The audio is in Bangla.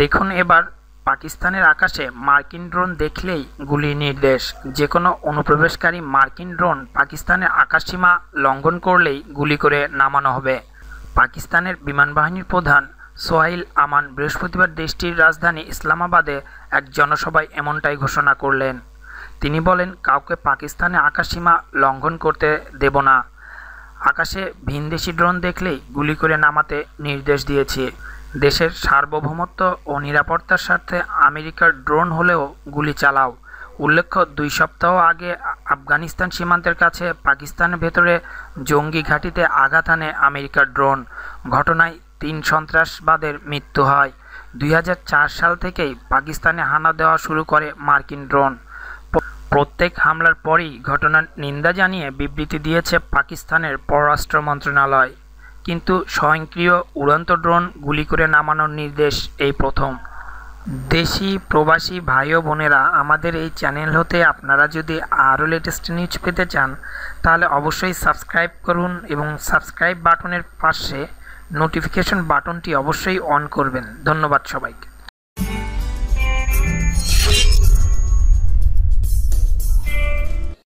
দেখুন এবার পাকিস্তানের আকাশে মার্কিন ড্রোন দেখলেই গুলি নির্দেশ যে কোনো অনুপ্রবেশকারী মার্কিন ড্রোন পাকিস্তানের আকাশসীমা লঙ্ঘন করলেই গুলি করে নামানো হবে পাকিস্তানের বিমানবাহিনীর প্রধান সোহাইল আমান বৃহস্পতিবার দেশটির রাজধানী ইসলামাবাদে এক জনসভায় এমনটাই ঘোষণা করলেন তিনি বলেন কাউকে পাকিস্তানে আকাশসীমা লঙ্ঘন করতে দেব না আকাশে ভিনদেশি ড্রোন দেখলেই গুলি করে নামাতে নির্দেশ দিয়েছে দেশের সার্বভৌমত্ব ও নিরাপত্তার স্বার্থে আমেরিকার ড্রোন হলেও গুলি চালাও উল্লেখ্য দুই সপ্তাহ আগে আফগানিস্তান সীমান্তের কাছে পাকিস্তানের ভেতরে জঙ্গি ঘাঁটিতে আঘাত আনে আমেরিকার ড্রোন ঘটনায় তিন সন্ত্রাসবাদের মৃত্যু হয় দুই সাল থেকেই পাকিস্তানে হানা দেওয়া শুরু করে মার্কিন ড্রোন প্রত্যেক হামলার পরই ঘটনার নিন্দা জানিয়ে বিবৃতি দিয়েছে পাকিস্তানের পররাষ্ট্র মন্ত্রণালয় কিন্তু স্বয়ংক্রিয় উড়ন্ত ড্রোন গুলি করে নামানোর নির্দেশ এই প্রথম দেশি প্রবাসী ভাই ও বোনেরা আমাদের এই চ্যানেল হতে আপনারা যদি আরও লেটেস্ট নিউজ পেতে চান তাহলে অবশ্যই সাবস্ক্রাইব করুন এবং সাবস্ক্রাইব বাটনের পাশে নোটিফিকেশন বাটনটি অবশ্যই অন করবেন ধন্যবাদ সবাইকে